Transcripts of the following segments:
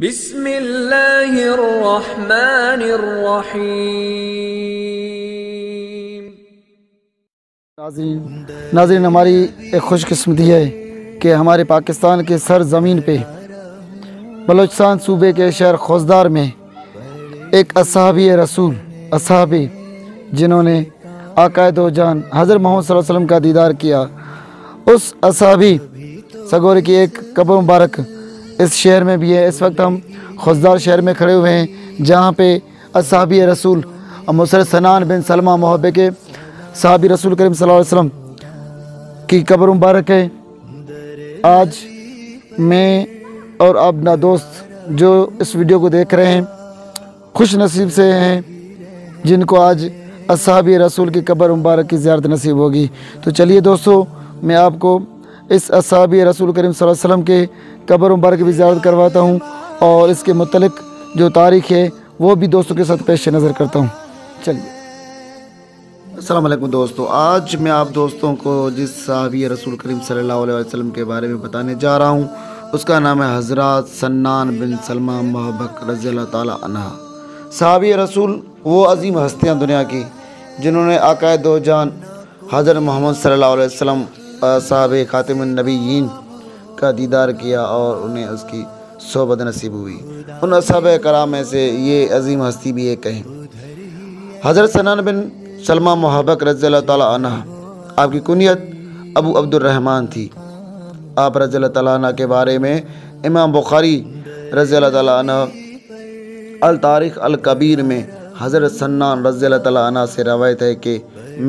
बिस्मिल्लाहिर्रहमानिर्रहीम नाजरीन हमारी एक खुशकस्मती है कि हमारे पाकिस्तान के सर ज़मीन पे बलूचिस्तान सूबे के शहर खोजदार में एक असहाबी रसूल असहाबी जिन्होंने आकायद जान हज़र मोहम्मद वसल्लम का दीदार किया उस असहाबी सगोर की एक कब्र मुबारक इस शहर में भी है इस वक्त हम खुशदार शहर में खड़े हुए हैं जहाँ पे असाब रसूल मसर सनान बिन सलमा महब के सहाबी रसूल करीम वसम की कब्र मुबारक है आज मैं और अपना दोस्त जो इस वीडियो को देख रहे हैं खुश नसीब से हैं जिनको आज असाब रसूल की कब्र मुबारक की ज्यारत नसीब होगी तो चलिए दोस्तों मैं आपको इस असाब रसूल करीम वसम के कब्र मुबारक की ज्यादात करवाता हूँ और इसके मतलब जो तारीख़ है वो भी दोस्तों के साथ पेश नज़र करता हूँ चलिए असलम दोस्तों आज मैं आप दोस्तों को जिस सहाबी रसूल करीम सल्लल्लाहु अलैहि वसल्लम के बारे में बताने जा रहा हूँ उसका नाम है हज़रत सन्नान बिन सलमा महबक रज़ी तहा सहाबी रसूल वो अजीम हस्तियाँ दुनिया की जिन्होंने आकाए दो जान हज़र मोहम्मद सल्ला वसम साहब ख़ातमनबीन का दीदार किया और उन्हें उसकी सोबत नसीब हुई उन असाब कराम में से ये अजीम हस्ती भी एक कहें हज़रत सनान बिन सलमा महबक रज़ी तह आपकी कुनियत अबू अब्दुलरहमान थी आप रज़ी तला के बारे में इमाम बुखारी रज़ी तला अल तारीख़ अल कबीर में हज़रत सन्नान रज़ी तला से रवायत है कि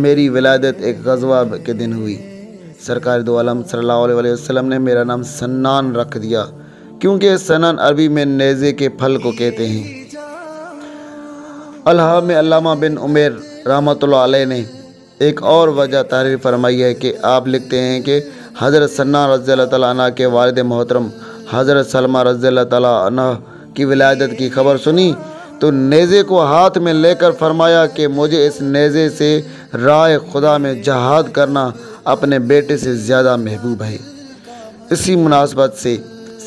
मेरी विलादत एक गजवा के दिन हुई सरकार दो आलम वसल्लम ने मेरा नाम सन्नान रख दिया क्योंकि सनान अरबी में नेज़े के फल को कहते हैं अल्लाह में अल्लामा बिन उमेर रहमत ने एक और वजह तारीफ फरमाई है कि आप लिखते हैं कि हज़रत सन्ना रज़ी तला के वालद मोहतरम हज़रत सलमा रज़ी तला की विलायत की खबर सुनी तो नेज़े को हाथ में लेकर फरमाया कि मुझे इस नेज़े से राय खुदा में जहाद करना अपने बेटे से ज़्यादा महबूब है इसी मुनासबत से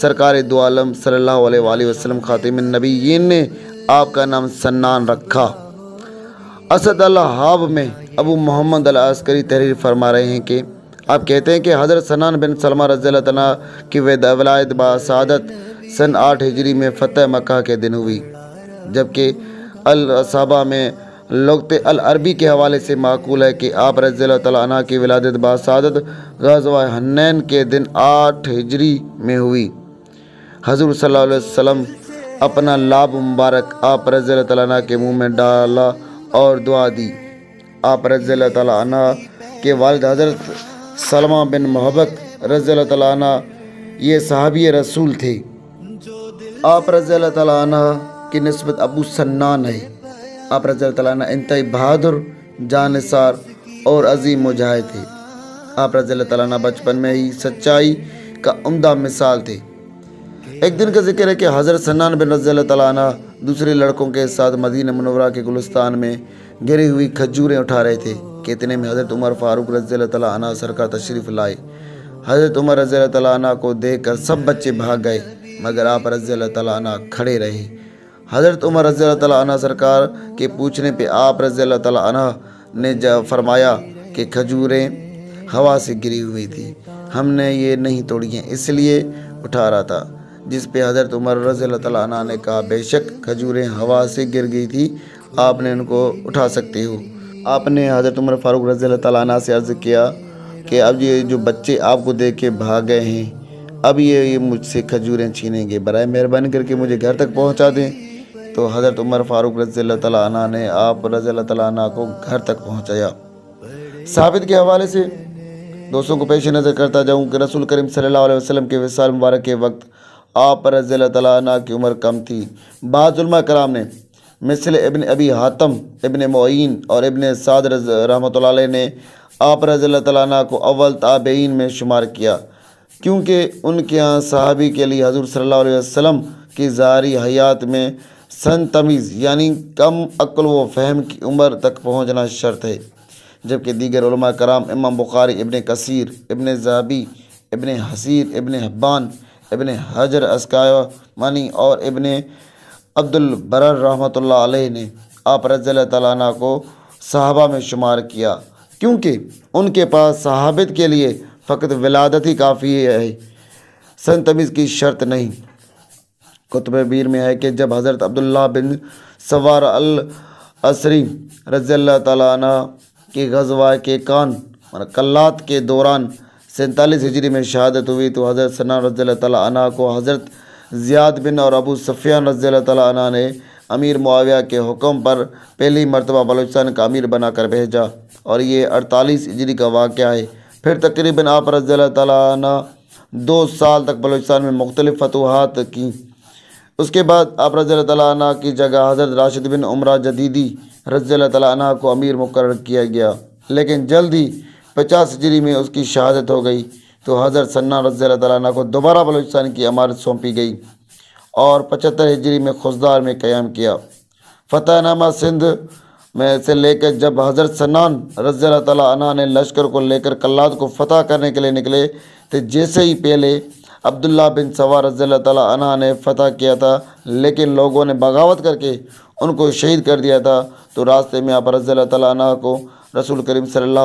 सरकार दो सल्ला वसलम ख़ातिम नबी ने आपका नाम सन्नान रखा असद हाब में अबू मोहम्मद अल अस्करी तहरीर फरमा रहे हैं कि आप कहते हैं कि हज़रत सनान बिन सलमा तना की वलायत बासादत सन आठ हिजरी में फ़तेह मक् के दिन हुई जबकि अलसाबा में लगत अल अरबी के हवाले से माकूल है कि आप रज़ी तला की विलादत बासादत गजवा हनैन के दिन आठ हिजरी में हुई हजूर सल्लल्लाहु अलैहि वसल्लम अपना लाभ मुबारक आप रज़ी तला के मुँह में डाला और दुआ दी आप रज़ी तला के वालद हज़रत सलमा बिन मोहब्बत रज़ी तला ये सहाबी रसूल थे आप रज़ी तला की नस्बत अबू सन्नान है आप रज़ा इंतई बहादुर जानसार और अजीम मुजाहिद थे आप रज़ा बचपन में ही सच्चाई का उमदा मिसाल थे एक दिन का जिक्र है कि हज़रत सन्नान बिन रज़ा दूसरे लड़कों के साथ मदीन मनवरा के गुलस्तान में गिरी हुई खजूरें उठा रहे थे कि इतने में हज़रत उमर फ़ारूक रज़ा सरकार तशरीफ़ लाए हज़रत उमर रज़ी को देख कर सब बच्चे भाग गए मगर आप रज़ी खड़े रहे हज़रत उमर रज़ी तला सरकार के पूछने पे आप रज़ी तला ने फरमाया कि खजूरें हवा से गिरी हुई थी हमने ये नहीं तोड़ी हैं इसलिए उठा रहा था जिस पे हज़रत उमर रज़ी तला ने कहा बेशक खजूरें हवा से गिर गई थी आपने उनको उठा सकते हो आपने हज़रत उमर फारूक रज़ी तला से अर्ज़ किया कि अब ये जो बच्चे आपको देख के भाग गए हैं अब ये ये मुझसे खजूरें छीनेंगे बर मेहरबानी करके मुझे घर तक पहुंचा दें तो हज़रत उमर फ़ारूक रज़ी तला ने आप रज़ी तला को घर तक पहुँचाया साबित के हवाले से दोस्तों को पेश नज़र करता जाऊँ कि रसूल करीम सल्लल्लाहु अलैहि वसल्लम के विशाल मुबारक के वक्त आप रज़ी तला की उम्र कम थी बाज़ुलमा कराम ने मिसल इबन अबी हातम इबन मोइन और इबन साद रहमत ने आप रज़ी तला को अव्वल ताबेन में शुमार किया क्योंकि उनके यहाँ सहाबी के लिए हजूर सल्ला वसम की ज़ाहरी हयात में सन तमीज़ यानी कम अक्ल व फहम की उम्र तक पहुँचना शर्त है जबकि दीगर कराम इमाम बुखारी इबन कसीर इबन जहाबी इबन हसीर इबन हब्बान इबन हजर मानी और इबन अब्दुल बरर रहमत ने आप रज़ी तला को साहबा में शुमार किया क्योंकि उनके पास सहाबत के लिए फ़कत विलादत ही काफ़ी है सन तमीज़ की शर्त नहीं कुतब वीर में है कि जब हज़रत अब्दुल्ला बिन सवार अल असरी रज़ी तला की गजवा के कान कल्लात के दौरान सैंतालीस हिजरी में शहादत हुई तो हज़रत सना रज़ी तला को हज़रत ज़ियाद बिन और अबू सफ़ियान रज़ील तला ने अमीर मुआविया के हुक्म पर पहली मरतबा बलोचिस्तान का अमीर बनाकर भेजा और ये अड़तालीस हिजरी का वाक़ है फिर तकरीबन आप रज़ील तला दो साल तक बलोचिस्तान में मुख्तलिफ़ फतूहत की उसके बाद आप रज़ी तना की जगह हज़रत राशिद बिन उमरा जदीदी रज़ी तला को अमीर मुकर किया गया लेकिन जल्द ही पचास हजरी में उसकी शहादत हो गई तो हज़रत सन्ना रज़ी तला को दोबारा बलोचिस्तान की इमारत सौंपी गई और पचहत्तर हिजरी में खुशदार में क़्याम किया फ़तेहनामा सिंध में से लेकर जब हज़रत सन्नान रज़ी तला ने लश्कर को लेकर कल्लाद को फतेह करने के लिए निकले तो जैसे ही पहले अब्दुल्ला बिन सवार रज़ी तना ने फतह किया था लेकिन लोगों ने बगावत करके उनको शहीद कर दिया था तो रास्ते में आप रज़ी तना को रसूल करीम सल्ला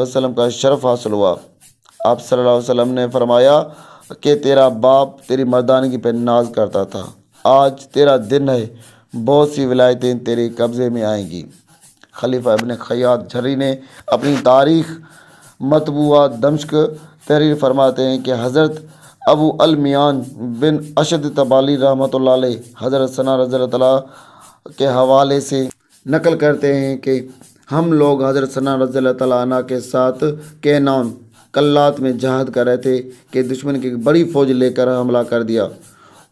वसलम का शरफ़ हासिल हुआ आप सल्ला अलैहि ने फरमाया कि तेरा बाप तेरी मर्दानगी पर नाज करता था आज तेरा दिन है बहुत सी विलायतें तेरे कब्ज़े में आएंगी खलीफा अबन खयात झरी ने अपनी तारीख मतबूआ दमश्क तहरीर फरमाते हैं कि हज़रत अबू अलमियान बिन अशद तबाली रहमत हज़रत सना त के हवाले से नकल करते हैं कि हम लोग हज़रत सना रज़रत के साथ के नाम कल्लात में जहाद कर रहे थे कि दुश्मन की बड़ी फ़ौज लेकर हमला कर दिया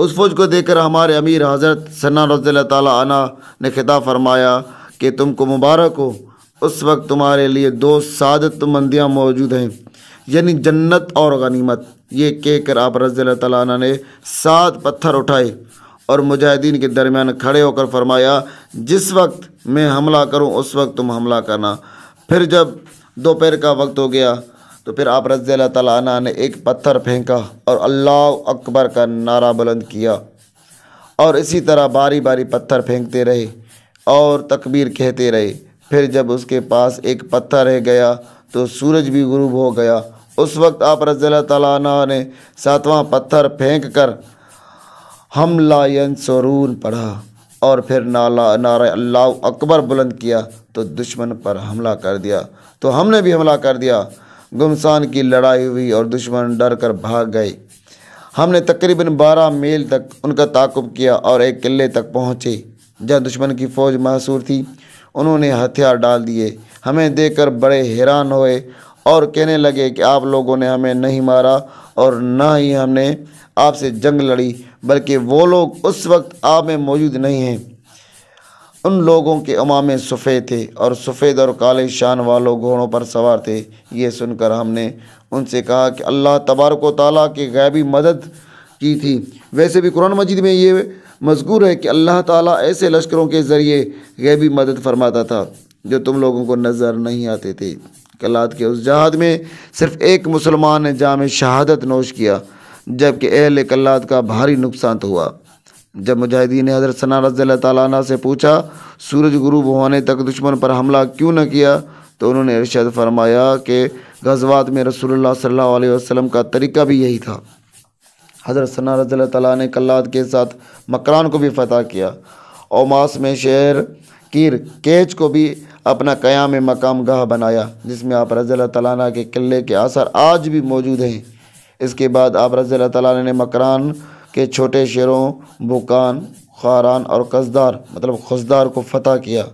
उस फौज को देखकर हमारे अमीर हज़रत सना तना ने खिताब फरमाया कि तुमको मुबारक हो उस वक्त तुम्हारे लिए दो सादत मंदियाँ मौजूद हैं यानी जन्नत और गनीमत ये कहकर आप रज़ी तला ने सात पत्थर उठाए और मुजाहिदीन के दरमियान खड़े होकर फरमाया जिस वक्त मैं हमला करूं उस वक्त तुम हमला करना फिर जब दोपहर का वक्त हो गया तो फिर आप रज़ी तला ने एक पत्थर फेंका और अल्लाह अकबर का नारा बुलंद किया और इसी तरह बारी बारी पत्थर फेंकते रहे और तकबीर कहते रहे फिर जब उसके पास एक पत्थर रह गया तो सूरज भी गुरूब हो गया उस वक्त आप रज़ी तला ने सातवां पत्थर फेंक कर हम लायन सरून पढ़ा और फिर नाला नारा अल्लाह अकबर बुलंद किया तो दुश्मन पर हमला कर दिया तो हमने भी हमला कर दिया गुमसान की लड़ाई हुई और दुश्मन डर कर भाग गए हमने तकरीबन बारह मील तक उनका ताकुब किया और एक किले तक पहुँचे जहाँ दुश्मन की फ़ौज महसूर थी उन्होंने हथियार डाल दिए हमें देखकर बड़े हैरान हुए और कहने लगे कि आप लोगों ने हमें नहीं मारा और ना ही हमने आपसे जंग लड़ी बल्कि वो लोग उस वक्त आप में मौजूद नहीं हैं उन लोगों के अमामे सफ़ेद थे और सफ़ेद और काले शान वालों घोड़ों पर सवार थे ये सुनकर हमने उनसे कहा कि अल्लाह तबारक ताली की गैबी मदद की थी वैसे भी कुरान मजीद में ये मजकूर है कि अल्लाह ताला ऐसे लश्करों के ज़रिए गैबी मदद फरमाता था जो तुम लोगों को नज़र नहीं आते थे कलात के उस जहाद में सिर्फ एक मुसलमान ने जाम शहादत नोश किया जबकि अहल कल्लाद का भारी नुकसान तो हुआ जब मुजाहिदीन ने हज़रत सना रज़ी तला से पूछा सूरज गुरूब होने तक दुश्मन पर हमला क्यों न किया तो उन्होंने इर्शाद फरमाया कि गजवात में रसोल्ला सल्ला अलैहि का तरीका भी यही था हज़रत सना रज़ी तला ने कल्लाद के साथ मकरान को भी फतह किया मास में शेर कीर केच को भी अपना क़याम मकाम गाह बनाया जिसमें आप रज़ी तला के किले के आसार आज भी मौजूद हैं इसके बाद आप रज़ी तला ने मकरान के छोटे शेरों बुकान खारान और कसदार मतलब खुशदार को फतह किया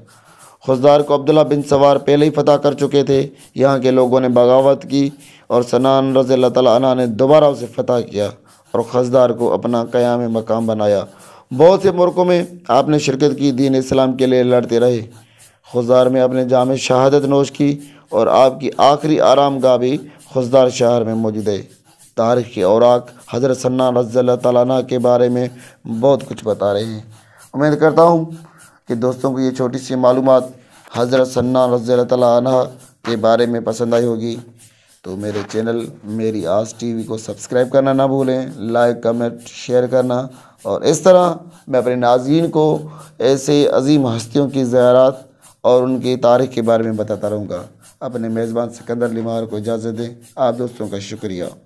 खुशदार को अब्दुल्ला बिन सवार पहले ही फतह कर चुके थे यहाँ के लोगों ने बगावत की और सनान रज़ी तला ने दोबारा उसे फतह किया और खजदार को अपना क़याम मकाम बनाया बहुत से मुल्कों में आपने शिरकत की दीन इस्लाम के लिए लड़ते रहे खुजदार में आपने जाम शहादत नोश की और आपकी आखिरी आराम गाह भी खुजदार शहर में मौजूद है तारीख़ के औरक हज़रत सन्ना रज़ल तला के बारे में बहुत कुछ बता रहे हैं उम्मीद करता हूँ कि दोस्तों को ये छोटी सी मालूम हज़रत सन्ना रज़ल तला के बारे में पसंद आई होगी तो मेरे चैनल मेरी आज टीवी को सब्सक्राइब करना ना भूलें लाइक कमेंट शेयर करना और इस तरह मैं अपने नाजीन को ऐसे अजीम हस्तियों की ज़्यारत और उनकी तारीख के बारे में बताता रहूँगा अपने मेज़बान सिकंदर लिमार को इजाज़त दें आप दोस्तों का शुक्रिया